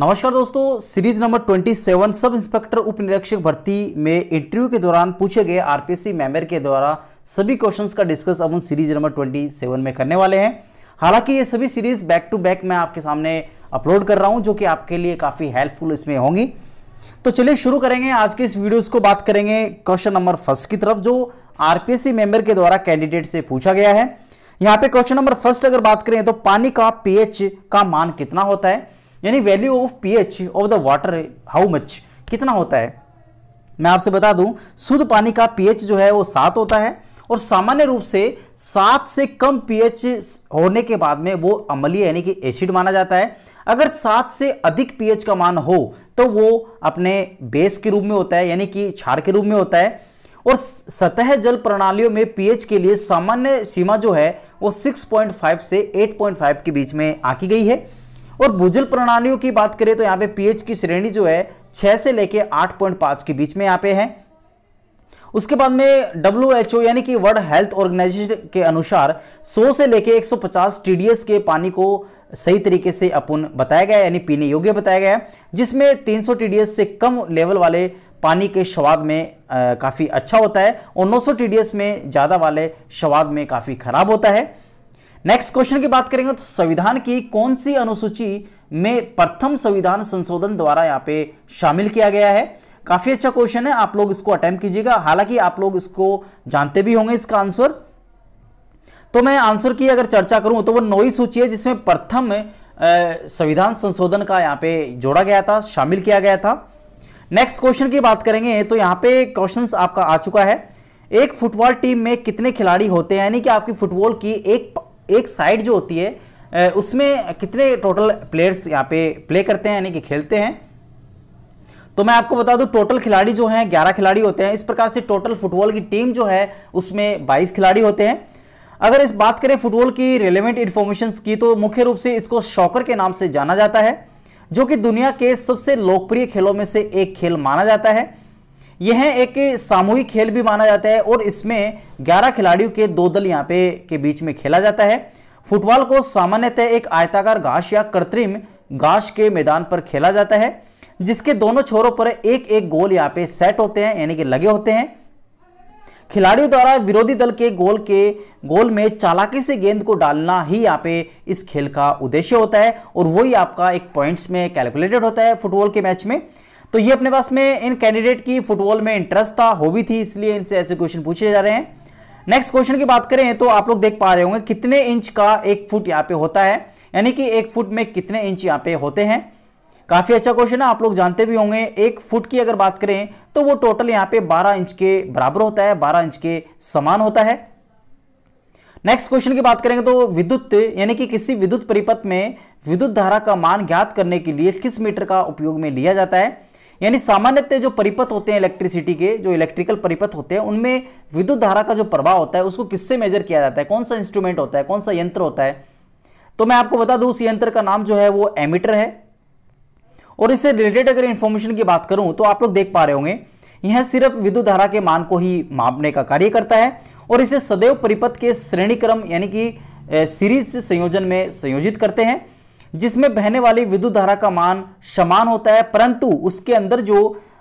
नमस्कार दोस्तों series number 27 sub inspector उप निरीक्षक भर्ती में इंटरव्यू के दौरान पूछे गए आरपीसी मेंबर के द्वारा सभी क्वेश्चंस का डिस्कस उन सीरीज नंबर 27 में करने वाले हैं हालांकि ये सभी सीरीज बैक टू बैक मैं आपके सामने अपलोड कर रहा हूं जो कि आपके लिए काफ़ी हेल्पफुल इसमें होंगी तो चलिए शुरू करेंगे आज के इस वीडियो को बात करेंगे क्वेश्चन नंबर फर्स्ट की तरफ जो आर मेंबर के द्वारा कैंडिडेट से पूछा गया है यहाँ पे क्वेश्चन नंबर फर्स्ट अगर बात करें तो पानी का पीएच का मान कितना होता है यानी value of pH of the water how much कितना होता है मैं आपसे बता दूं शुद्ध पानी का पीएच जो है वो सात होता है और सामान्य रूप से सात से कम पीएच होने के बाद में वो अम्लीय यानी कि एसिड माना जाता है अगर सात से अधिक पीएच का मान हो तो वो अपने बेस के रूप में होता है यानी कि छार के रूप में होता है और सतह जल प्रणालियों में पीएच के लिए सामान्य सीमा जो है वो 6.5 से 8.5 के बीच में आकी गई है और भूजल प्रणालियों की बात करें तो यहां पे पीएच की श्रेणी जो है छह से लेके आठ पॉइंट पांच के बीच में यहां पे है उसके बाद में डब्ल्यू यानी कि वर्ल्ड हेल्थ ऑर्गेनाइजेशन के अनुसार 100 से लेके 150 टीडीएस के पानी को सही तरीके से अपन बताया गया यानी पीने योग्य बताया गया जिसमें डी टीडीएस से कम लेवल वाले पानी के स्वाद में काफ़ी अच्छा होता है और 900 टीडीएस में ज़्यादा वाले स्वाद में काफ़ी खराब होता है नेक्स्ट क्वेश्चन की बात करेंगे तो संविधान की कौन सी अनुसूची में प्रथम संविधान संशोधन द्वारा यहाँ पे शामिल किया गया है काफी अच्छा क्वेश्चन है आप लोग इसको अटेम्प्ट कीजिएगा हालांकि आप लोग इसको जानते भी होंगे इसका आंसर तो मैं आंसर की अगर चर्चा करूं तो वो नौवीं सूची है जिसमें प्रथम संविधान संशोधन का यहाँ पे जोड़ा गया था शामिल किया गया था नेक्स्ट क्वेश्चन की बात करेंगे तो यहाँ पे क्वेश्चन आपका आ चुका है एक फुटबॉल टीम में कितने खिलाड़ी होते हैं यानी कि आपकी फुटबॉल की एक एक साइड जो होती है उसमें कितने टोटल प्लेयर्स यहाँ पे प्ले करते हैं यानी कि खेलते हैं तो मैं आपको बता दूं टोटल खिलाड़ी जो हैं 11 खिलाड़ी होते हैं इस प्रकार से टोटल फुटबॉल की टीम जो है उसमें 22 खिलाड़ी होते हैं अगर इस बात करें फुटबॉल की रिलेवेंट इन्फॉर्मेशन की तो मुख्य रूप से इसको शॉकर के नाम से जाना जाता है जो कि दुनिया के सबसे लोकप्रिय खेलों में से एक खेल माना जाता है यह एक सामूहिक खेल भी माना जाता है और इसमें ग्यारह खिलाड़ियों के दो दल यहाँ पे के बीच में खेला जाता है फुटबॉल को सामान्यतः एक आयताकार घास या कृत्रिम घास के मैदान पर खेला जाता है जिसके दोनों छोरों पर एक एक गोल यहाँ पे सेट होते हैं यानी कि लगे होते हैं खिलाड़ियों द्वारा विरोधी दल के गोल के गोल में चालाकी से गेंद को डालना ही यहाँ पे इस खेल का उद्देश्य होता है और वही आपका एक पॉइंट्स में कैलकुलेटेड होता है फुटबॉल के मैच में तो ये अपने पास में इन कैंडिडेट की फुटबॉल में इंटरेस्ट था हॉबी थी इसलिए इनसे ऐसे क्वेश्चन पूछे जा रहे हैं नेक्स्ट क्वेश्चन की बात करें तो आप लोग देख पा रहे होंगे कितने इंच का एक फुट यहाँ पे होता है यानी कि एक फुट में कितने इंच यहाँ पे होते हैं काफ़ी अच्छा क्वेश्चन है आप लोग जानते भी होंगे एक फुट की अगर बात करें तो वो टोटल यहाँ पे 12 इंच के बराबर होता है 12 इंच के समान होता है नेक्स्ट क्वेश्चन की बात करेंगे तो विद्युत यानी कि किसी विद्युत परिपथ में विद्युत धारा का मान ज्ञात करने के लिए किस मीटर का उपयोग में लिया जाता है यानी सामान्यतः जो परिपथ होते हैं इलेक्ट्रिसिटी के जो इलेक्ट्रिकल परिपथ होते हैं उनमें विद्युत धारा का जो प्रभाव होता है उसको किससे मेजर किया जाता है कौन सा इंस्ट्रूमेंट होता है कौन सा यंत्र होता है तो मैं आपको बता दूं उस यंत्र का नाम जो है वो एमीटर है और इससे रिलेटेड अगर इंफॉर्मेशन की बात करूं तो आप लोग देख पा रहे होंगे यह सिर्फ विद्युत धारा के मान को ही मापने का कार्य करता है और इसे सदैव परिपथ के श्रेणी क्रम यानी कि सीरीज संयोजन में संयोजित करते हैं जिसमें बहने वाली विद्युत धारा का मान समान होता है परंतु उसके अंदर जो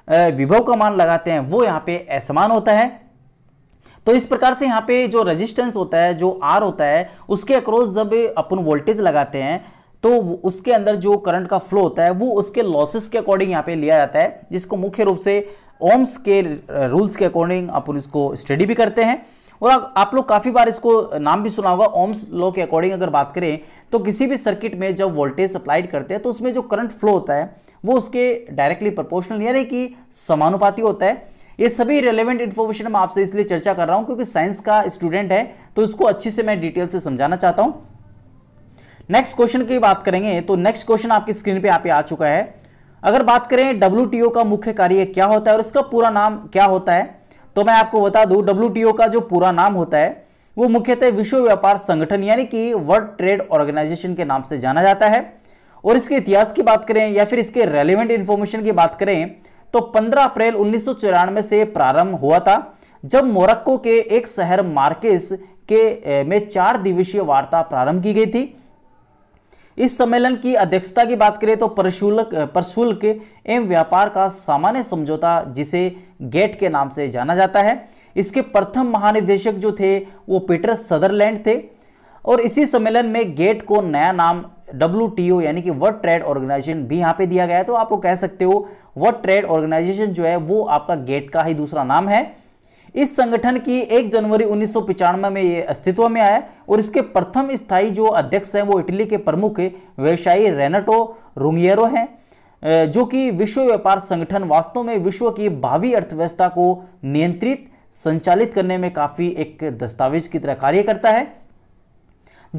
विभव का मान लगाते हैं वो यहाँ पे असमान होता है तो इस प्रकार से यहाँ पे जो रेजिस्टेंस होता है जो आर होता है उसके अक्रोस जब अपन वोल्टेज लगाते हैं तो उसके अंदर जो करंट का फ्लो होता है वो उसके लॉसेस के अकॉर्डिंग यहाँ पे लिया जाता है जिसको मुख्य रूप से ओम्स के रूल्स के अकॉर्डिंग अपन इसको स्टडी भी करते हैं और आप लोग काफ़ी बार इसको नाम भी सुना होगा ओम्स लॉ के अकॉर्डिंग अगर बात करें तो किसी भी सर्किट में जब वोल्टेज अप्लाइड करते हैं तो उसमें जो करंट फ्लो होता है वो उसके डायरेक्टली प्रपोर्शनल यानी कि समानुपाती होता है ये सभी रेलिवेंट इन्फॉर्मेशन मैं आपसे इसलिए चर्चा कर रहा हूँ क्योंकि साइंस का स्टूडेंट है तो इसको अच्छे से मैं डिटेल से समझाना चाहता हूँ नेक्स्ट क्वेश्चन की बात करेंगे तो नेक्स्ट क्वेश्चन आपकी स्क्रीन पे आप आ चुका है अगर बात करें डब्ल्यू का मुख्य कार्य क्या होता है और इसका पूरा नाम क्या होता है तो मैं आपको बता दूं डब्ल्यू का जो पूरा नाम होता है वो मुख्यतः विश्व व्यापार संगठन यानी कि वर्ल्ड ट्रेड ऑर्गेनाइजेशन के नाम से जाना जाता है और इसके इतिहास की बात करें या फिर इसके रेलिवेंट इन्फॉर्मेशन की बात करें तो 15 अप्रैल उन्नीस से प्रारंभ हुआ था जब मोरक्को के एक शहर मार्केस के में चार दिवसीय वार्ता प्रारंभ की गई थी इस सम्मेलन की अध्यक्षता की बात करें तो प्रशुल्क प्रशुल्क एवं व्यापार का सामान्य समझौता जिसे गेट के नाम से जाना जाता है इसके प्रथम महानिदेशक जो थे वो पीटर सदरलैंड थे और इसी सम्मेलन में गेट को नया नाम डब्ल्यू यानी कि वर्ल्ड ट्रेड ऑर्गेनाइजेशन भी यहाँ पे दिया गया है तो आप लोग कह सकते हो वर्ल्ड ट्रेड ऑर्गेनाइजेशन जो है वो आपका गेट का ही दूसरा नाम है इस संगठन की 1 जनवरी उन्नीस में ये अस्तित्व में आया और इसके प्रथम स्थायी जो अध्यक्ष हैं वो इटली के प्रमुख व्यवसायी रेनाटो रुंगियरो हैं जो कि विश्व व्यापार संगठन वास्तव में विश्व की भावी अर्थव्यवस्था को नियंत्रित संचालित करने में काफ़ी एक दस्तावेज की तरह कार्य करता है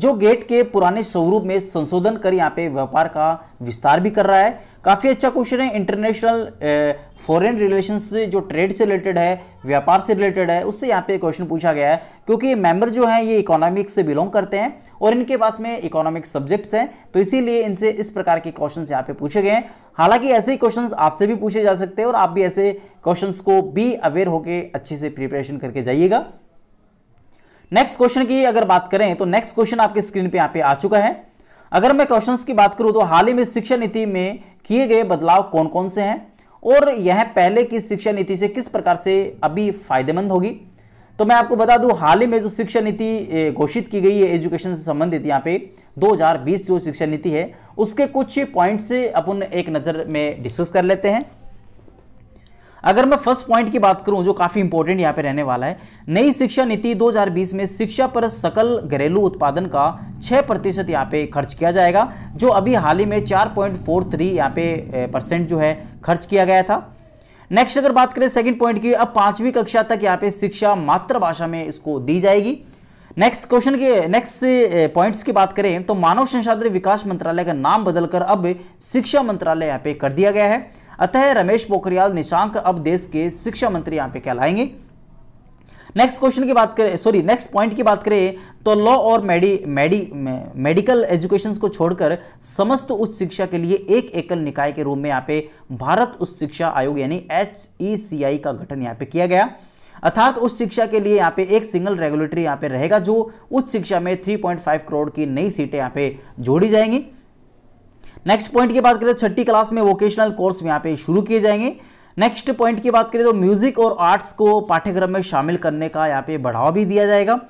जो गेट के पुराने स्वरूप में संशोधन कर यहाँ पे व्यापार का विस्तार भी कर रहा है काफ़ी अच्छा क्वेश्चन है इंटरनेशनल फॉरेन रिलेशन से जो ट्रेड से रिलेटेड है व्यापार से रिलेटेड है उससे यहाँ पे क्वेश्चन पूछा गया है क्योंकि मेंबर जो हैं ये इकोनॉमिक्स से बिलोंग करते हैं और इनके पास में इकोनॉमिक सब्जेक्ट्स हैं तो इसीलिए इनसे इस प्रकार के क्वेश्चन यहाँ पे पूछे गए हैं हालांकि ऐसे ही क्वेश्चन आपसे भी पूछे जा सकते हैं और आप भी ऐसे क्वेश्चन को भी अवेयर होकर अच्छे से प्रिपरेशन करके जाइएगा नेक्स्ट क्वेश्चन की अगर बात करें तो नेक्स्ट क्वेश्चन आपके स्क्रीन पे यहाँ पे आ चुका है अगर मैं क्वेश्चन की बात करूँ तो हाल ही में शिक्षा नीति में किए गए बदलाव कौन कौन से हैं और यह पहले की शिक्षा नीति से किस प्रकार से अभी फायदेमंद होगी तो मैं आपको बता दूं हाल ही में जो शिक्षा नीति घोषित की गई है एजुकेशन से संबंधित यहाँ पे 2020 जो शिक्षा नीति है उसके कुछ पॉइंट्स अपन एक नज़र में डिस्कस कर लेते हैं अगर मैं फर्स्ट पॉइंट की बात करूं जो काफी इंपॉर्टेंट यहां पे रहने वाला है नई शिक्षा नीति 2020 में शिक्षा पर सकल घरेलू उत्पादन का 6 प्रतिशत यहां पे खर्च किया जाएगा जो अभी हाल ही में 4.43 पॉइंट यहां पे परसेंट जो है खर्च किया गया था नेक्स्ट अगर बात करें सेकेंड पॉइंट की अब पांचवी कक्षा तक यहाँ पे शिक्षा मातृभाषा में इसको दी जाएगी नेक्स्ट क्वेश्चन के नेक्स्ट पॉइंट्स की बात करें तो मानव संसाधन विकास मंत्रालय का नाम बदलकर अब शिक्षा मंत्रालय यहाँ पे कर दिया गया है अतः रमेश पोखरियाल निशांक अब देश के शिक्षा मंत्री यहां पे कहलाएंगे नेक्स्ट क्वेश्चन की बात करें सॉरी नेक्स्ट पॉइंट की बात करें तो लॉ और मेडी मेडी मेडिकल एजुकेशन को छोड़कर समस्त उच्च शिक्षा के लिए एक एकल निकाय के रूप में यहाँ पे भारत उच्च शिक्षा आयोग यानी एच ई सी आई का गठन यहाँ पे किया गया अर्थात उच्च शिक्षा के लिए यहाँ पे एक सिंगल रेगुलेटरी यहाँ पे रहेगा जो उच्च शिक्षा में 3.5 करोड़ की नई सीटें यहाँ पे जोड़ी जाएंगी नेक्स्ट पॉइंट की बात करें तो छठी क्लास में वोकेशनल कोर्स यहाँ पे शुरू किए जाएंगे नेक्स्ट पॉइंट की बात करें तो म्यूजिक और आर्ट्स को पाठ्यक्रम में शामिल करने का यहाँ पे बढ़ावा भी दिया जाएगा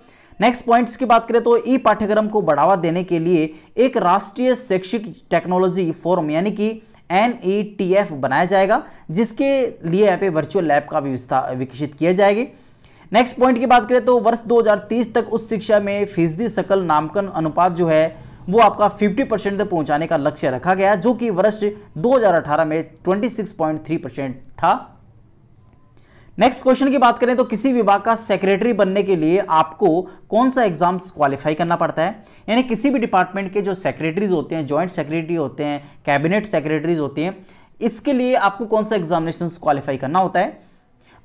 नेक्स्ट पॉइंट्स की बात करें तो ई पाठ्यक्रम को बढ़ावा देने के लिए एक राष्ट्रीय शैक्षिक टेक्नोलॉजी फोरम यानी कि एन ई टी एफ बनाया जाएगा जिसके लिए यहाँ पे वर्चुअल लैब का व्यवस्था विकसित किया जाएगी नेक्स्ट पॉइंट की बात करें तो वर्ष 2030 तक उस शिक्षा में फीसदी सकल नामकन अनुपात जो है वो आपका 50 परसेंट तक पहुंचाने का लक्ष्य रखा गया जो कि वर्ष 2018 में 26.3 परसेंट था नेक्स्ट क्वेश्चन की बात करें तो किसी विभाग का सेक्रेटरी बनने के लिए आपको कौन सा एग्जाम्स क्वालिफाई करना पड़ता है यानी किसी भी डिपार्टमेंट के जो सेक्रेटरीज होते हैं ज्वाइंट सेक्रेटरी होते हैं कैबिनेट सेक्रेटरीज होती हैं इसके लिए आपको कौन सा एग्जामिनेशन क्वालिफाई करना होता है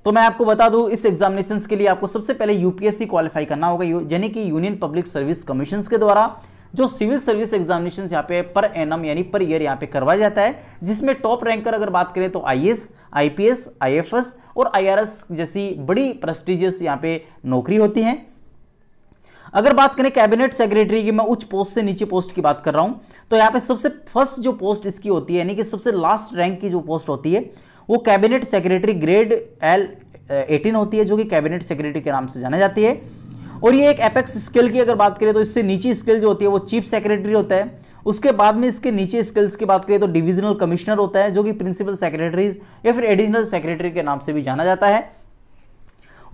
तो मैं आपको बता दूं इस एग्जामिनेशन के लिए आपको सबसे पहले यूपीएससी क्वालिफाई करना होगा यानी कि यूनियन पब्लिक सर्विस कमीशन के द्वारा जो सिविल सर्विस एग्जामिनेशन यहाँ पे पर एन यानी पर ईयर यहाँ पे करवाया जाता है जिसमें टॉप रैंकर अगर बात करें तो आई आईपीएस, आईएफएस और आईआरएस जैसी बड़ी प्रेस्टिजियस यहाँ पे नौकरी होती है अगर बात करें कैबिनेट सेक्रेटरी की मैं उच्च पोस्ट से नीचे पोस्ट की बात कर रहा हूं तो यहाँ पे सबसे फर्स्ट जो पोस्ट इसकी होती है यानी कि सबसे लास्ट रैंक की जो पोस्ट होती है वो cabinet secretary grade L eighteen होती है जो कि कैबिनेट सेक्रेटरी के नाम से जाना जाती है और ये एक एपेक्स स्किल की अगर बात करें तो इससे नीचे स्किल जो होती है वो चीफ सेक्रेटरी होता है उसके बाद में इसके नीचे स्किल्स की बात करें तो डिविजनल कमिश्नर होता है जो कि प्रिंसिपल सेक्रेटरीज या फिर एडिशनल सेक्रेटरी के नाम से भी जाना जाता है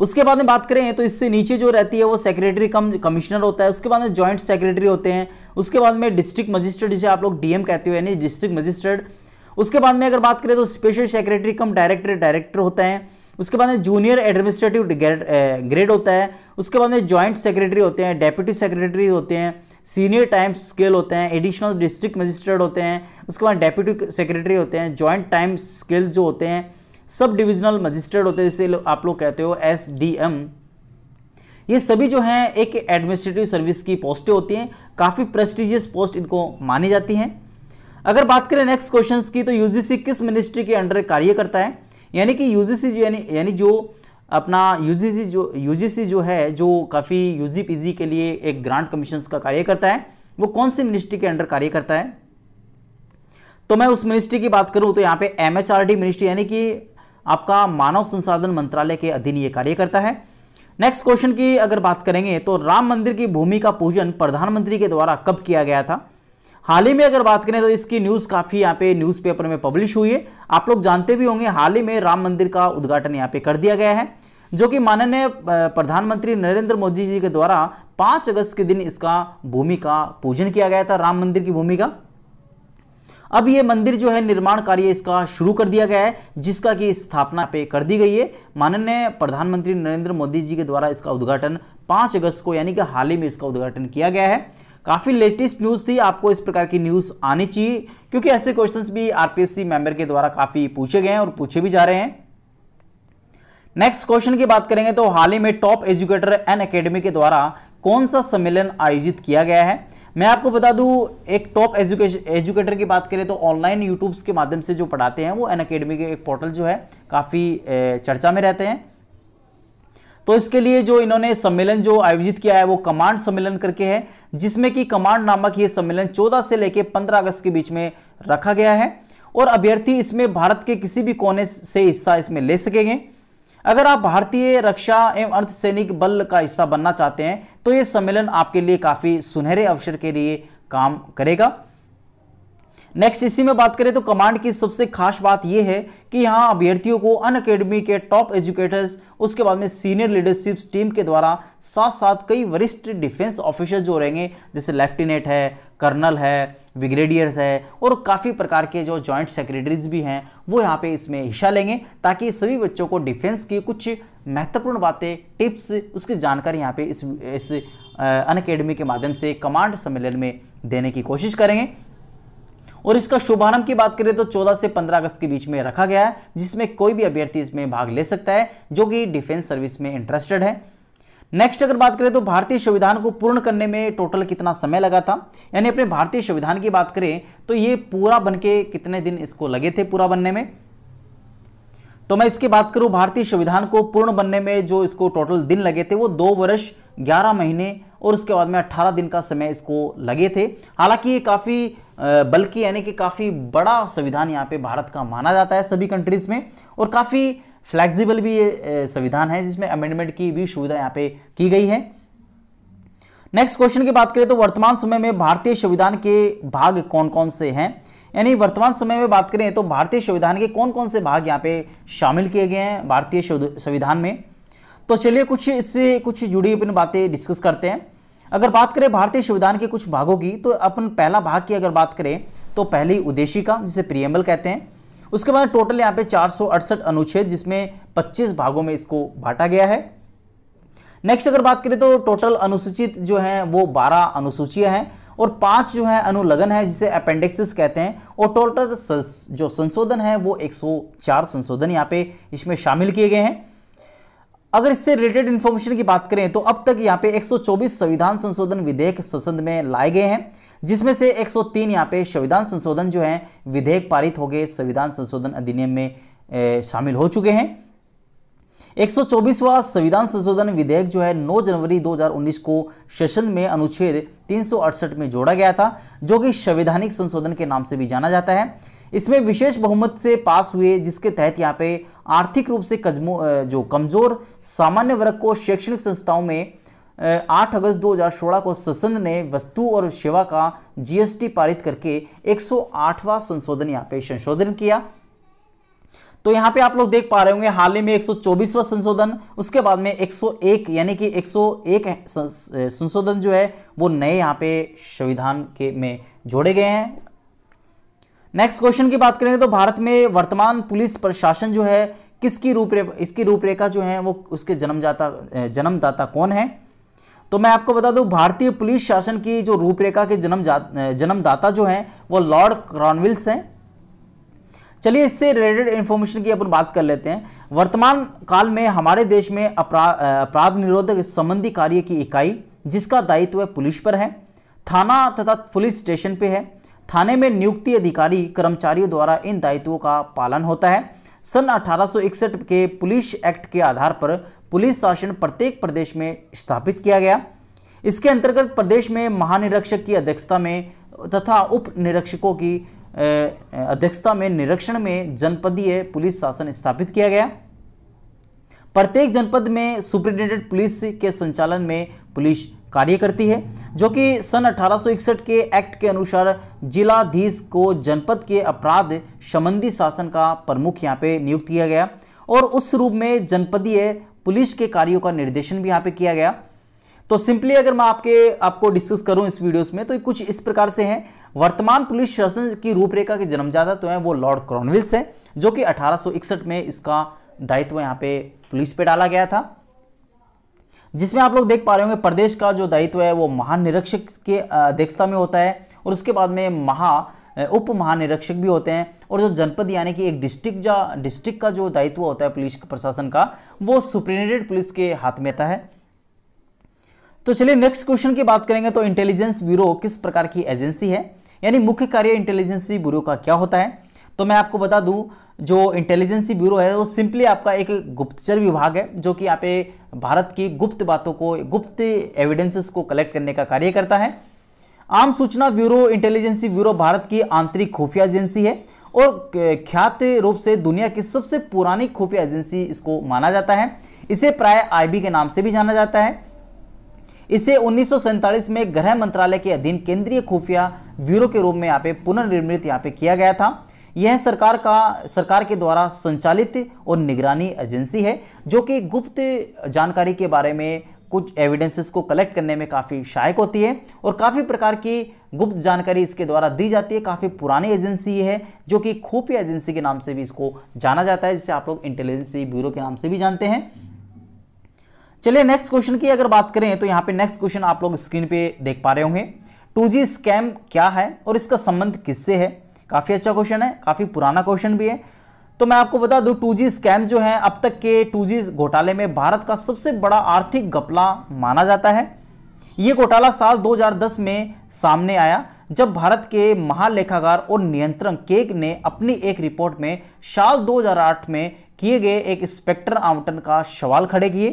उसके बाद में बात करें तो इससे नीचे जो रहती है वो सेक्रेटरी कम कमिश्नर होता है उसके बाद में जॉइंट सेक्रेटरी होते हैं उसके बाद में डिस्ट्रिक्ट मजिस्ट्रेट जिसे आप लोग डीएम कहते हो यानी डिस्ट्रिक्ट मजिस्ट्रेट उसके बाद में अगर बात करें तो special secretary cum director director होता है उसके बाद में जूनियर एडमिनिस्ट्रेटिव ग्रेड होता है उसके बाद में ज्वाइंट सेक्रेटरी होते हैं डेप्यूटी सेक्रेटरी होते हैं सीनियर टाइम स्केल होते हैं एडिशनल डिस्ट्रिक्ट मजिस्ट्रेट होते हैं उसके बाद डेप्यूटी सेक्रेटरी होते हैं ज्वाइंट टाइम स्केल जो होते हैं सब डिविजनल मजिस्ट्रेट होते हैं जिसे आप लोग कहते हो एस डी एम ये सभी जो हैं एक एडमिनिस्ट्रेटिव सर्विस की पोस्टें होती हैं काफ़ी प्रेस्टिजियस पोस्ट इनको मानी जाती हैं अगर बात करें नेक्स्ट क्वेश्चंस की तो यूजीसी किस मिनिस्ट्री के अंडर कार्य करता है यानी कि यूजीसी यानी यानी जो अपना यूजीसी जो यूजीसी जो है जो काफ़ी यूजी जी के लिए एक ग्रांट कमीशन का कार्य करता है वो कौन सी मिनिस्ट्री के अंडर कार्य करता है तो मैं उस मिनिस्ट्री की बात करूं तो यहाँ पे डी मिनिस्ट्री यानी कि आपका मानव संसाधन मंत्रालय के अधीन ये कार्य करता है नेक्स्ट क्वेश्चन की अगर बात करेंगे तो राम मंदिर की भूमि का पूजन प्रधानमंत्री के द्वारा कब किया गया था हाल ही में अगर बात करें तो इसकी न्यूज़ काफ़ी यहाँ पे पेपर में पब्लिश हुई है आप लोग जानते भी होंगे हाल ही में राम मंदिर का उद्घाटन यहाँ पे कर दिया गया है जो कि माननीय प्रधानमंत्री नरेंद्र मोदी जी के द्वारा पांच अगस्त के दिन इसका भूमि का पूजन किया गया था राम मंदिर की भूमि का अब ये मंदिर जो है निर्माण कार्य इसका शुरू कर दिया गया है जिसका कि स्थापना पे कर दी गई है माननीय प्रधानमंत्री नरेंद्र मोदी जी के द्वारा इसका उद्घाटन 5 अगस्त को यानी कि हाल ही में इसका उद्घाटन किया गया है काफ़ी लेटेस्ट न्यूज़ थी आपको इस प्रकार की न्यूज़ आनी चाहिए क्योंकि ऐसे क्वेश्चंस भी आरपीएससी मेंबर के द्वारा काफ़ी पूछे गए हैं और पूछे भी जा रहे हैं नेक्स्ट क्वेश्चन की बात करेंगे तो हाल ही में टॉप एजुकेटर एंड अकेडमी के द्वारा कौन सा सम्मेलन आयोजित किया गया है मैं आपको बता दूं एक टॉप एजुकेशन एजुकेटर की बात करें तो ऑनलाइन यूट्यूब्स के माध्यम से जो पढ़ाते हैं वो एन अकेडमी के एक पोर्टल जो है काफ़ी चर्चा में रहते हैं तो इसके लिए जो इन्होंने सम्मेलन जो आयोजित किया है वो कमांड सम्मेलन करके है जिसमें कि कमांड नामक ये सम्मेलन 14 से लेकर 15 अगस्त के बीच में रखा गया है और अभ्यर्थी इसमें भारत के किसी भी कोने से हिस्सा इसमें ले सकेंगे अगर आप भारतीय रक्षा एवं अर्धसैनिक बल का हिस्सा बनना चाहते हैं तो ये सम्मेलन आपके लिए काफ़ी सुनहरे अवसर के लिए काम करेगा नेक्स्ट इसी में बात करें तो कमांड की सबसे खास बात यह है कि यहाँ अभ्यर्थियों को अन अकेडमी के टॉप एजुकेटर्स उसके बाद में सीनियर लीडरशिप टीम के द्वारा साथ साथ कई वरिष्ठ डिफेंस ऑफिसर जो रहेंगे जैसे लेफ्टिनेंट है कर्नल है ब्रिगेडियर्स है और काफ़ी प्रकार के जो जॉइंट सेक्रेटरीज भी हैं वो यहाँ पे इसमें हिस्सा लेंगे ताकि सभी बच्चों को डिफेंस की कुछ महत्वपूर्ण बातें टिप्स उसकी जानकारी यहाँ पे इस इस अन अकेडमी के माध्यम से कमांड सम्मेलन में देने की कोशिश करेंगे और इसका शुभारंभ की बात करें तो 14 से 15 अगस्त के बीच में रखा गया है जिसमें कोई भी अभ्यर्थी इसमें भाग ले सकता है जो कि डिफेंस सर्विस में इंटरेस्टेड है नेक्स्ट अगर बात करें तो भारतीय संविधान को पूर्ण करने में टोटल कितना समय लगा था यानी अपने भारतीय संविधान की बात करें तो ये पूरा बन के कितने दिन इसको लगे थे पूरा बनने में तो मैं इसकी बात करूं भारतीय संविधान को पूर्ण बनने में जो इसको टोटल दिन लगे थे वो दो वर्ष ग्यारह महीने और उसके बाद में 18 दिन का समय इसको लगे थे हालांकि ये काफ़ी बल्कि यानी कि काफ़ी बड़ा संविधान यहाँ पे भारत का माना जाता है सभी कंट्रीज़ में और काफ़ी फ्लैक्सिबल भी ये संविधान है जिसमें अमेंडमेंट की भी सुविधा यहाँ पे की गई है नेक्स्ट क्वेश्चन की बात करें तो वर्तमान समय में भारतीय संविधान के भाग कौन कौन से हैं यानी वर्तमान समय में बात करें तो भारतीय संविधान के कौन कौन से भाग यहाँ पे शामिल किए गए हैं भारतीय संविधान में तो चलिए कुछ इससे कुछ जुड़ी अपनी बातें डिस्कस करते हैं अगर बात करें भारतीय संविधान के कुछ भागों की तो अपन पहला भाग की अगर बात करें तो पहली उद्देशिका जिसे प्रियम्बल कहते हैं उसके बाद टोटल यहाँ पे चार अनुच्छेद जिसमें 25 भागों में इसको बांटा गया है नेक्स्ट अगर बात करें तो टोटल अनुसूचित जो है वो 12 अनुसूचियां हैं और पांच जो है अनुलगन है जिसे अपेंडिक्सिस कहते हैं और टोटल जो संशोधन है वो 104 संशोधन यहाँ पे इसमें शामिल किए गए हैं अगर इससे रिलेटेड इन्फॉर्मेशन की बात करें तो अब तक यहाँ पे 124 संविधान संशोधन विधेयक संसद में लाए गए हैं जिसमें से 103 यहाँ पे संविधान संशोधन जो है विधेयक पारित हो गए संविधान संशोधन अधिनियम में ए, शामिल हो चुके हैं 124वां संविधान संशोधन विधेयक जो है 9 जनवरी 2019 को सेशन में अनुच्छेद तीन में जोड़ा गया था जो कि संवैधानिक संशोधन के नाम से भी जाना जाता है इसमें विशेष बहुमत से पास हुए जिसके तहत यहाँ पे आर्थिक रूप से कजमो जो कमज़ोर सामान्य वर्ग को शैक्षणिक संस्थाओं में 8 अगस्त 2016 को ससंद ने वस्तु और सेवा का जीएसटी पारित करके 108वां संशोधन यहाँ पे संशोधन किया तो यहाँ पे आप लोग देख पा रहे होंगे हाल ही में 124वां संशोधन उसके बाद में 101 यानी कि 101 संशोधन जो है वो नए यहाँ पे संविधान के में जोड़े गए हैं नेक्स्ट क्वेश्चन की बात करेंगे तो भारत में वर्तमान पुलिस प्रशासन जो है किसकी रूपरेखा इसकी रूपरेखा जो है वो उसके जन्मदाता जन्मदाता कौन है तो मैं आपको बता दूं भारतीय पुलिस शासन की जो रूपरेखा के जन्म जन्मदाता जो हैं वो लॉर्ड क्रॉनविल्स हैं चलिए इससे रिलेटेड इन्फॉर्मेशन की अपन बात कर लेते हैं वर्तमान काल में हमारे देश में अपराध निरोधक संबंधी कार्य की इकाई जिसका दायित्व पुलिस पर है थाना तथा पुलिस स्टेशन पर है थाने में नियुक्ति अधिकारी कर्मचारियों द्वारा इन दायित्वों का पालन होता है सन 1861 के पुलिस एक्ट के आधार पर पुलिस शासन प्रत्येक प्रदेश में स्थापित किया गया इसके अंतर्गत प्रदेश में महानिरीक्षक की अध्यक्षता में तथा उप निरीक्षकों की अध्यक्षता में निरीक्षण में जनपदीय पुलिस शासन स्थापित किया गया प्रत्येक जनपद में सुपरिटेंडेंट पुलिस के संचालन में पुलिस कार्य करती है जो कि सन 1861 के एक्ट के अनुसार जिलाधीश को जनपद के अपराध संबंधी शासन का प्रमुख यहाँ पे नियुक्त किया गया और उस रूप में जनपदीय पुलिस के कार्यों का निर्देशन भी यहाँ पे किया गया तो सिंपली अगर मैं आपके आपको डिस्कस करूं इस वीडियोस में तो कुछ इस प्रकार से हैं वर्तमान पुलिस शासन की रूपरेखा के जन्मजादा तो हैं वो लॉर्ड क्रॉनविल्स हैं जो कि 1861 में इसका दायित्व यहाँ पे पुलिस पे डाला गया था जिसमें आप लोग देख पा रहे होंगे प्रदेश का जो दायित्व है वो महानिरीक्षक के अध्यक्षता में होता है और उसके बाद में महा उप महानिरीक्षक भी होते हैं और जो जनपद यानी कि एक डिस्ट्रिक्ट या डिस्ट्रिक्ट का जो दायित्व होता है पुलिस प्रशासन का वो सुप्रिंटेंडेंट पुलिस के हाथ में आता है तो चलिए नेक्स्ट क्वेश्चन की बात करेंगे तो इंटेलिजेंस ब्यूरो किस प्रकार की एजेंसी है यानी मुख्य कार्य इंटेलिजेंसी ब्यूरो का क्या होता है तो मैं आपको बता दूं जो इंटेलिजेंसी ब्यूरो है वो सिंपली आपका एक गुप्तचर विभाग है जो कि यहाँ पे भारत की गुप्त बातों को गुप्त एविडेंसेस को कलेक्ट करने का कार्य करता है आम सूचना ब्यूरो इंटेलिजेंसी ब्यूरो भारत की आंतरिक खुफिया एजेंसी है और ख्यात रूप से दुनिया की सबसे पुरानी खुफिया एजेंसी इसको माना जाता है इसे प्राय आईबी के नाम से भी जाना जाता है इसे उन्नीस में गृह मंत्रालय के अधीन केंद्रीय खुफिया ब्यूरो के रूप में यहाँ पे पुनर्निर्मित यहाँ पे किया गया था यह सरकार का सरकार के द्वारा संचालित और निगरानी एजेंसी है जो कि गुप्त जानकारी के बारे में कुछ एविडेंसेस को कलेक्ट करने में काफ़ी सहायक होती है और काफ़ी प्रकार की गुप्त जानकारी इसके द्वारा दी जाती है काफ़ी पुरानी एजेंसी है जो कि खुफिया एजेंसी के नाम से भी इसको जाना जाता है जिसे आप लोग इंटेलिजेंसी ब्यूरो के नाम से भी जानते हैं चलिए नेक्स्ट क्वेश्चन की अगर बात करें तो यहाँ पे नेक्स्ट क्वेश्चन आप लोग स्क्रीन पे देख पा रहे होंगे टू स्कैम क्या है और इसका संबंध किससे है काफ़ी अच्छा क्वेश्चन है काफ़ी पुराना क्वेश्चन भी है तो मैं आपको बता दूं टू स्कैम जो है अब तक के टू घोटाले में भारत का सबसे बड़ा आर्थिक घपला माना जाता है ये घोटाला साल 2010 में सामने आया जब भारत के महालेखागार और नियंत्रण केक ने अपनी एक रिपोर्ट में साल 2008 में किए गए एक स्पेक्ट्रम आवंटन का सवाल खड़े किए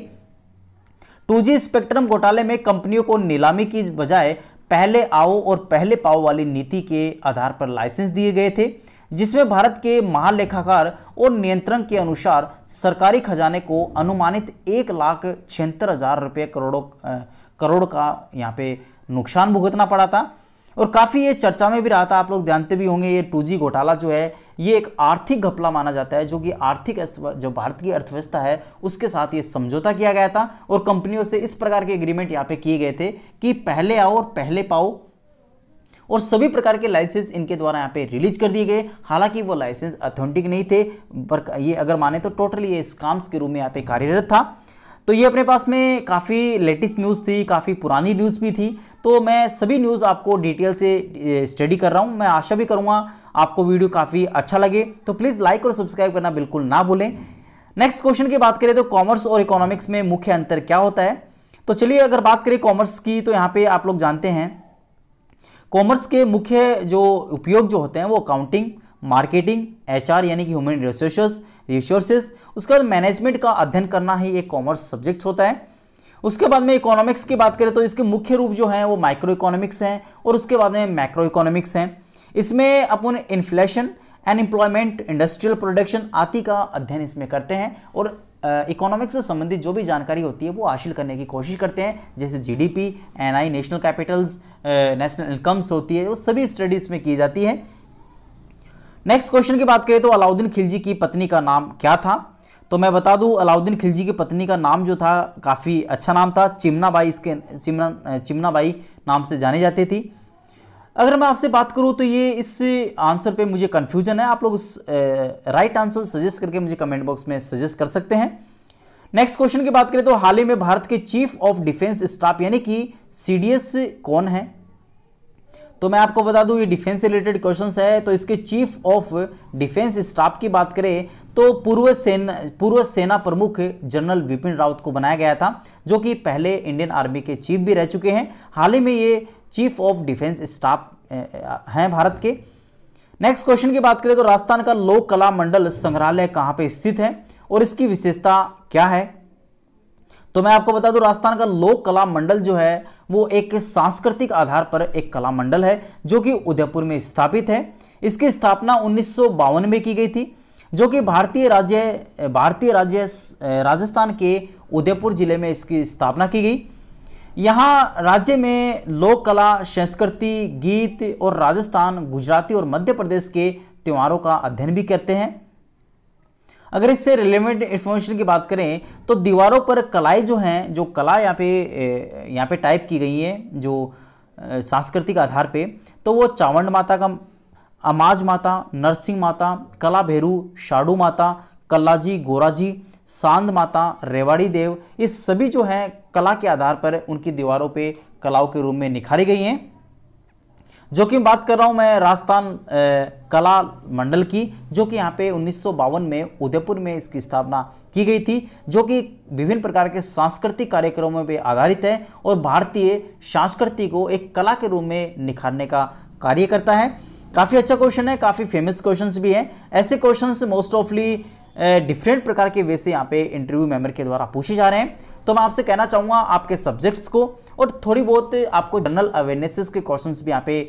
टू स्पेक्ट्रम घोटाले में कंपनियों को नीलामी की बजाय पहले आओ और पहले पाओ वाली नीति के आधार पर लाइसेंस दिए गए थे जिसमें भारत के महालेखाकार और नियंत्रण के अनुसार सरकारी खजाने को अनुमानित एक लाख छिहत्तर हज़ार रुपये करोड़ों करोड़ का यहाँ पे नुकसान भुगतना पड़ा था और काफ़ी ये चर्चा में भी रहा था आप लोग जानते भी होंगे ये टू घोटाला जो है ये एक आर्थिक घपला माना जाता है जो कि आर्थिक जो भारत की अर्थव्यवस्था है उसके साथ ये समझौता किया गया था और कंपनियों से इस प्रकार के एग्रीमेंट यहाँ पे किए गए थे कि पहले आओ और पहले पाओ और सभी प्रकार के लाइसेंस इनके द्वारा यहाँ पे रिलीज कर दिए गए हालांकि वो लाइसेंस अथेंटिक नहीं थे पर ये अगर माने तो टोटली ये स्काम्स के रूप में यहाँ पे कार्यरत था तो ये अपने पास में काफ़ी लेटेस्ट न्यूज़ थी काफ़ी पुरानी न्यूज़ भी थी तो मैं सभी न्यूज़ आपको डिटेल से स्टडी कर रहा हूँ मैं आशा भी करूँगा आपको वीडियो काफ़ी अच्छा लगे तो प्लीज़ लाइक और सब्सक्राइब करना बिल्कुल ना भूलें नेक्स्ट क्वेश्चन की बात करें तो कॉमर्स और इकोनॉमिक्स में मुख्य अंतर क्या होता है तो चलिए अगर बात करें कॉमर्स की तो यहाँ पे आप लोग जानते हैं कॉमर्स के मुख्य जो उपयोग जो होते हैं वो अकाउंटिंग मार्केटिंग एचआर यानी कि ह्यूमन रिसोर्सेस रिसोर्सेस उसके बाद मैनेजमेंट का अध्ययन करना ही एक कॉमर्स सब्जेक्ट होता है उसके बाद में इकोनॉमिक्स की बात करें तो इसके मुख्य रूप जो हैं वो माइक्रो इकोनॉमिक्स हैं और उसके बाद में मैक्रो इकोनॉमिक्स हैं इसमें अपन इन्फ्लेशन अनएम्प्लॉयमेंट इंडस्ट्रियल प्रोडक्शन आदि का अध्ययन इसमें करते हैं और इकोनॉमिक्स से संबंधित जो भी जानकारी होती है वो हासिल करने की कोशिश करते हैं जैसे GDP NI national capitals national incomes होती है वो सभी स्टडीज में की जाती है नेक्स्ट क्वेश्चन की बात करें तो अलाउद्दीन खिलजी की पत्नी का नाम क्या था तो मैं बता दूं अलाउद्दीन खिलजी की पत्नी का नाम जो था काफ़ी अच्छा नाम था चिमना बाई इसके चिमना चिमनाबाई बाई नाम से जानी जाती थी अगर मैं आपसे बात करूं तो ये इस आंसर पे मुझे कन्फ्यूजन है आप लोग उस राइट आंसर सजेस्ट करके मुझे कमेंट बॉक्स में सजेस्ट कर सकते हैं नेक्स्ट क्वेश्चन की बात करें तो हाल ही में भारत के चीफ ऑफ डिफेंस स्टाफ यानी कि सीडीएस कौन है तो मैं आपको बता दूं ये डिफेंस रिलेटेड क्वेश्चन है तो इसके चीफ ऑफ डिफेंस स्टाफ की बात करें तो पूर्व सेना पूर्व सेना प्रमुख जनरल विपिन रावत को बनाया गया था जो कि पहले इंडियन आर्मी के चीफ भी रह चुके हैं हाल ही में ये चीफ ऑफ डिफेंस स्टाफ हैं भारत के नेक्स्ट क्वेश्चन की बात करें तो राजस्थान का लोक कला मंडल संग्रहालय कहां पे स्थित है और इसकी विशेषता क्या है तो मैं आपको बता दूं राजस्थान का लोक कला मंडल जो है वो एक सांस्कृतिक आधार पर एक कला मंडल है जो कि उदयपुर में स्थापित है इसकी स्थापना उन्नीस में की गई थी जो कि भारतीय राज्य भारतीय राज्य राजस्थान के उदयपुर जिले में इसकी स्थापना की गई यहाँ राज्य में लोक कला संस्कृति गीत और राजस्थान गुजराती और मध्य प्रदेश के त्योहारों का अध्ययन भी करते हैं अगर इससे रिलेवेंट इन्फॉर्मेशन की बात करें तो दीवारों पर कलाएं जो हैं जो कला यहाँ पे यहाँ पे टाइप की गई है जो सांस्कृतिक आधार पे तो वो चावंड माता का अमाज माता नरसिंह माता कला भैरू शाडू माता कल्लाजी गोराजी सांद माता रेवाड़ी देव ये सभी जो हैं कला के आधार पर उनकी दीवारों पे कलाओं के रूप में निखारी गई हैं जो कि बात कर रहा हूँ मैं राजस्थान कला मंडल की जो कि यहाँ पे उन्नीस में उदयपुर में इसकी स्थापना की गई थी जो कि विभिन्न प्रकार के सांस्कृतिक कार्यक्रमों पर आधारित है और भारतीय संस्कृति को एक कला के रूप में निखारने का कार्य करता है काफ़ी अच्छा क्वेश्चन है काफ़ी फेमस क्वेश्चंस भी हैं ऐसे क्वेश्चंस मोस्ट ऑफली डिफरेंट प्रकार के वे से यहाँ पे इंटरव्यू मेमर के द्वारा पूछे जा रहे हैं तो मैं आपसे कहना चाहूँगा आपके सब्जेक्ट्स को और थोड़ी बहुत आपको जनरल अवेयरनेसेस के क्वेश्चन भी यहाँ पे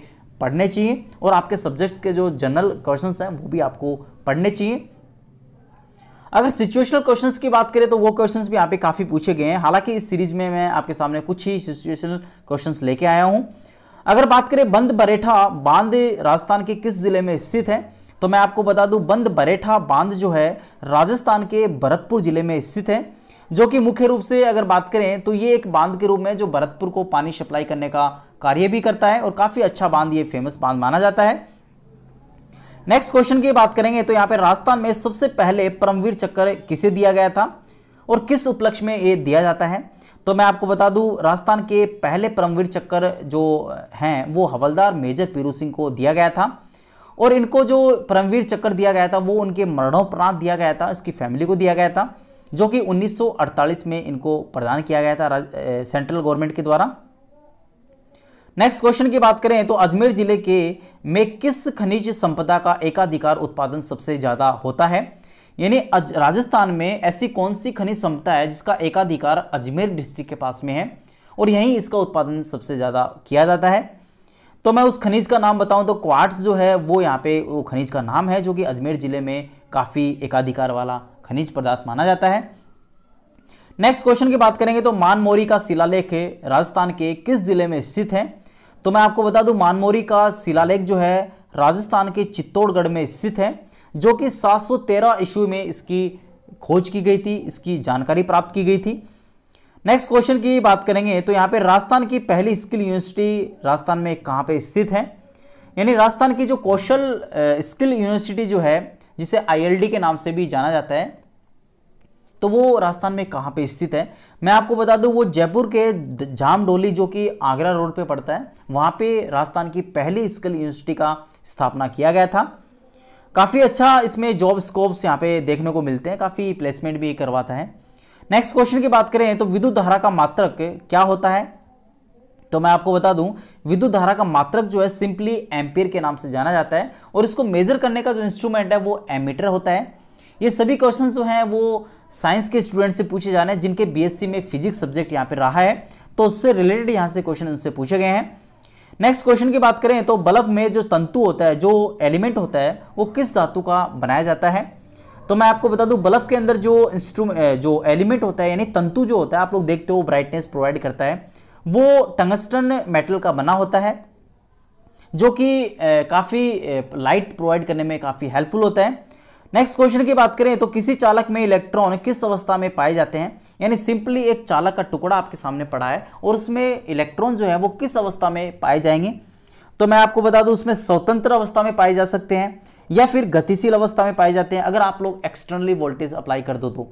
पढ़ने चाहिए और आपके सब्जेक्ट के जो जनरल क्वेश्चन हैं वो भी आपको पढ़ने चाहिए अगर सिचुएशनल क्वेश्चंस की बात करें तो वो क्वेश्चंस भी यहाँ पे काफ़ी पूछे गए हैं हालांकि इस सीरीज में मैं आपके सामने कुछ ही सिचुएशनल क्वेश्चंस लेके आया हूँ अगर बात करें बंद बरेठा बांध राजस्थान के किस जिले में स्थित है तो मैं आपको बता दूं बंद बरेठा बांध जो है राजस्थान के भरतपुर जिले में स्थित है जो कि मुख्य रूप से अगर बात करें तो ये एक बांध के रूप में जो भरतपुर को पानी सप्लाई करने का कार्य भी करता है और काफ़ी अच्छा बांध ये फेमस बांध माना जाता है नेक्स्ट क्वेश्चन की बात करेंगे तो यहाँ पे राजस्थान में सबसे पहले परमवीर चक्कर किसे दिया गया था और किस उपलक्ष्य में ये दिया जाता है तो मैं आपको बता दूं राजस्थान के पहले परमवीर चक्कर जो हैं वो हवलदार मेजर पीरू सिंह को दिया गया था और इनको जो परमवीर चक्र दिया गया था वो उनके मरणोपरांत दिया गया था इसकी फैमिली को दिया गया था जो कि 1948 में इनको प्रदान किया गया था सेंट्रल गवर्नमेंट के द्वारा नेक्स्ट क्वेश्चन की बात करें तो अजमेर जिले के में किस खनिज संपदा का एकाधिकार उत्पादन सबसे ज़्यादा होता है यानी राजस्थान में ऐसी कौन सी खनिज संपदा है जिसका एकाधिकार अजमेर डिस्ट्रिक्ट के पास में है और यहीं इसका उत्पादन सबसे ज़्यादा किया जाता है तो मैं उस खनिज का नाम बताऊं तो क्वार्ट्स जो है वो यहाँ पे वो खनिज का नाम है जो कि अजमेर ज़िले में काफ़ी एकाधिकार वाला खनिज पदार्थ माना जाता है नेक्स्ट क्वेश्चन की बात करेंगे तो मानमोरी का शिलालेख राजस्थान के किस ज़िले में स्थित है तो मैं आपको बता दूं मानमोरी का शिलालेख जो है राजस्थान के चित्तौड़गढ़ में स्थित है जो कि 713 ईस्वी में इसकी खोज की गई थी इसकी जानकारी प्राप्त की गई थी नेक्स्ट क्वेश्चन की बात करेंगे तो यहाँ पे राजस्थान की पहली स्किल यूनिवर्सिटी राजस्थान में कहाँ पे स्थित है यानी राजस्थान की जो कौशल स्किल यूनिवर्सिटी जो है जिसे आईएलडी के नाम से भी जाना जाता है तो वो राजस्थान में कहाँ पे स्थित है मैं आपको बता दूँ वो जयपुर के जामडोली जो कि आगरा रोड पे पड़ता है वहाँ पे राजस्थान की पहली स्किल यूनिवर्सिटी का स्थापना किया गया था काफ़ी अच्छा इसमें जॉब स्कोप्स यहाँ पे देखने को मिलते हैं काफ़ी प्लेसमेंट भी करवाता है नेक्स्ट क्वेश्चन की बात करें तो विद्युत धारा का मात्रक क्या होता है तो मैं आपको बता दूं विद्युत धारा का मात्रक जो है सिंपली एम्पियर के नाम से जाना जाता है और इसको मेजर करने का जो इंस्ट्रूमेंट है वो एमीटर होता है ये सभी क्वेश्चन जो हैं वो साइंस के स्टूडेंट से पूछे जाने जिनके बीएससी में फिजिक्स सब्जेक्ट यहाँ पे रहा है तो उससे रिलेटेड यहाँ से क्वेश्चन उनसे पूछे गए हैं नेक्स्ट क्वेश्चन की बात करें तो बल्ब में जो तंतु होता है जो एलिमेंट होता है वो किस धातु का बनाया जाता है तो मैं आपको बता दूं बल्ब के अंदर जो इंस्ट्रूमेंट जो एलिमेंट होता है यानी तंतु जो होता है आप लोग देखते हो ब्राइटनेस प्रोवाइड करता है वो टंगस्टन मेटल का बना होता है जो कि काफ़ी लाइट प्रोवाइड करने में काफ़ी हेल्पफुल होता है नेक्स्ट क्वेश्चन की बात करें तो किसी चालक में इलेक्ट्रॉन किस अवस्था में पाए जाते हैं यानी सिंपली एक चालक का टुकड़ा आपके सामने पड़ा है और उसमें इलेक्ट्रॉन जो है वो किस अवस्था में पाए जाएंगे तो मैं आपको बता दूं उसमें स्वतंत्र अवस्था में पाए जा सकते हैं या फिर गतिशील अवस्था में पाए जाते हैं अगर आप लोग एक्सटर्नली वोल्टेज अप्लाई कर दो तो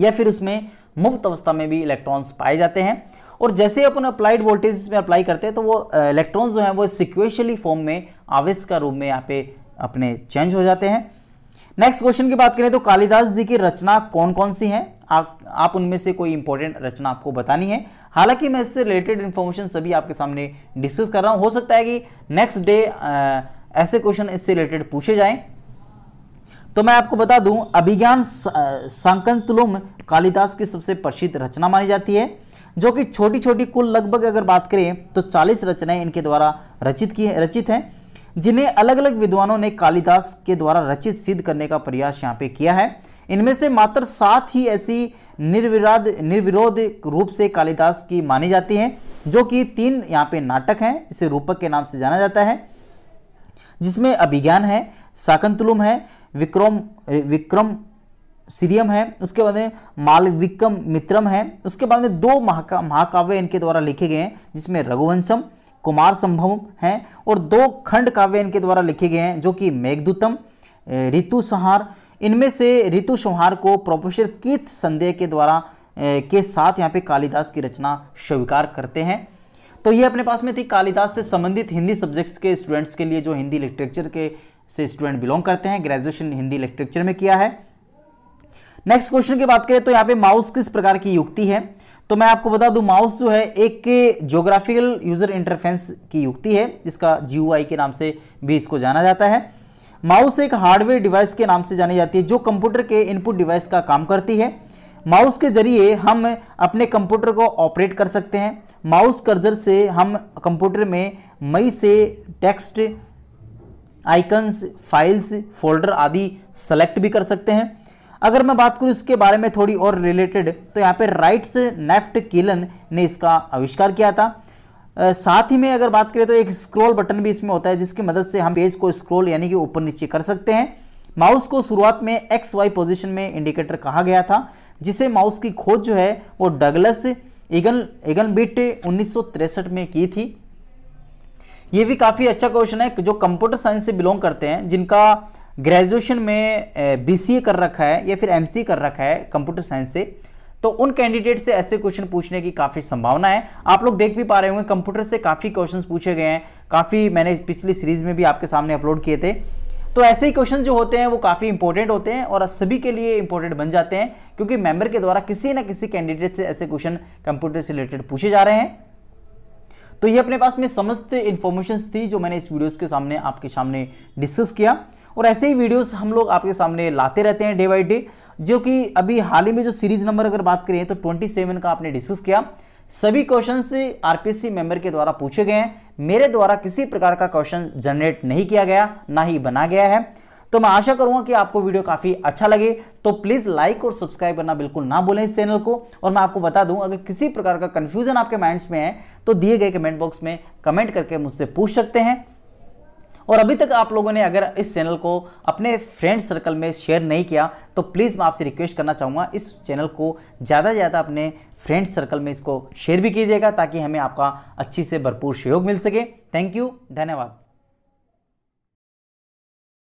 या फिर उसमें मुफ्त अवस्था में भी इलेक्ट्रॉन्स पाए जाते हैं और जैसे अपन अप्लाइड वोल्टेज में अप्लाई करते हैं तो वो इलेक्ट्रॉन्स जो हैं वो सिक्वेशली फॉर्म में आवेश का रूप में यहाँ पे अपने चेंज हो जाते हैं नेक्स्ट क्वेश्चन की बात करें तो कालिदास जी की रचना कौन कौन सी है आप आप उनमें से कोई इंपॉर्टेंट रचना आपको बतानी है हालांकि मैं इससे रिलेटेड इन्फॉर्मेशन सभी आपके सामने डिस्कस कर रहा हूँ हो सकता है कि नेक्स्ट डे ऐसे क्वेश्चन इससे रिलेटेड पूछे जाएं तो मैं आपको बता दूं अभिज्ञान सांकंतुलुम कालिदास की सबसे प्रसिद्ध रचना मानी जाती है जो कि छोटी छोटी कुल लगभग अगर बात करें तो 40 रचनाएं इनके द्वारा रचित की रचित हैं जिन्हें अलग अलग विद्वानों ने कालिदास के द्वारा रचित सिद्ध करने का प्रयास यहाँ पे किया है इनमें से मात्र सात ही ऐसी निर्विराध निर्विरोध रूप से कालिदास की मानी जाती हैं जो कि तीन यहाँ पे नाटक हैं जिसे रूपक के नाम से जाना जाता है जिसमें अभिज्ञान है साकंतुलुम है विक्रम विक्रम सीरियम है उसके बाद में मालविक्रम मित्रम है उसके बाद में दो महाका महाकाव्य इनके द्वारा लिखे गए हैं जिसमें रघुवंशम कुमार संभव हैं और दो खंड काव्य इनके द्वारा लिखे गए हैं जो कि मेघदूतम ऋतु संहार इनमें से ऋतु संहार को प्रोफेसर कीत संदेह के द्वारा के साथ यहाँ पे कालिदास की रचना स्वीकार करते हैं तो ये अपने पास में थी कालिदास से संबंधित हिंदी सब्जेक्ट्स के स्टूडेंट्स के लिए जो हिंदी लिटरेचर के से स्टूडेंट बिलोंग करते हैं ग्रेजुएशन हिंदी लिटरेचर में किया है नेक्स्ट क्वेश्चन की बात करें तो यहाँ पे माउस किस प्रकार की युक्ति है तो मैं आपको बता दूं माउस जो है एक जोग्राफिकल यूजर इंटरफेंस की युक्ति है जिसका जी के नाम से भी इसको जाना जाता है माउस एक हार्डवेयर डिवाइस के नाम से जानी जाती है जो कंप्यूटर के इनपुट डिवाइस का काम करती है माउस के जरिए हम अपने कंप्यूटर को ऑपरेट कर सकते हैं माउस कर्जर से हम कंप्यूटर में मई से टेक्स्ट आइकन्स फाइल्स फोल्डर आदि सेलेक्ट भी कर सकते हैं अगर मैं बात करूँ इसके बारे में थोड़ी और रिलेटेड तो यहाँ पे राइट्स नेफ्ट किलन ने इसका आविष्कार किया था आ, साथ ही में अगर बात करें तो एक स्क्रॉल बटन भी इसमें होता है जिसकी मदद से हम पेज को स्क्रॉल यानी कि ऊपर नीचे कर सकते हैं माउस को शुरुआत में एक्स वाई पोजिशन में इंडिकेटर कहा गया था जिसे माउस की खोज जो है वो डगलस ईगल ईगल बीट उन्नीस में की थी ये भी काफ़ी अच्छा क्वेश्चन है जो कंप्यूटर साइंस से बिलोंग करते हैं जिनका ग्रेजुएशन में बीसीए कर रखा है या फिर एमसीए कर रखा है कंप्यूटर साइंस से तो उन कैंडिडेट से ऐसे क्वेश्चन पूछने की काफ़ी संभावना है आप लोग देख भी पा रहे होंगे कंप्यूटर से काफ़ी क्वेश्चन पूछे गए हैं काफ़ी मैंने पिछली सीरीज में भी आपके सामने अपलोड किए थे तो ऐसे ही क्वेश्चन जो होते हैं वो काफ़ी इंपॉर्टेंट होते हैं और सभी के लिए इंपॉर्टेंट बन जाते हैं क्योंकि मेंबर के द्वारा किसी ना किसी कैंडिडेट से ऐसे क्वेश्चन कंप्यूटर से रिलेटेड पूछे जा रहे हैं तो ये अपने पास में समस्त इन्फॉर्मेशन थी जो मैंने इस वीडियोज के सामने आपके सामने डिस्कस किया और ऐसे ही वीडियोस हम लोग आपके सामने लाते रहते हैं डे बाई डे जो कि अभी हाल ही में जो सीरीज नंबर अगर बात करें तो 27 का आपने डिस्कस किया सभी क्वेश्चन आरपीएससी मेंबर के द्वारा पूछे गए हैं मेरे द्वारा किसी प्रकार का क्वेश्चन जनरेट नहीं किया गया ना ही बना गया है तो मैं आशा करूंगा कि आपको वीडियो काफ़ी अच्छा लगे तो प्लीज़ लाइक और सब्सक्राइब करना बिल्कुल ना भूलें इस चैनल को और मैं आपको बता दूं अगर किसी प्रकार का कंफ्यूजन आपके माइंड्स में है तो दिए गए कमेंट बॉक्स में कमेंट करके मुझसे पूछ सकते हैं और अभी तक आप लोगों ने अगर इस चैनल को अपने फ्रेंड सर्कल में शेयर नहीं किया तो प्लीज़ मैं आपसे रिक्वेस्ट करना चाहूँगा इस चैनल को ज़्यादा से ज़्यादा अपने फ्रेंड सर्कल में इसको शेयर भी कीजिएगा ताकि हमें आपका अच्छी से भरपूर सहयोग मिल सके थैंक यू धन्यवाद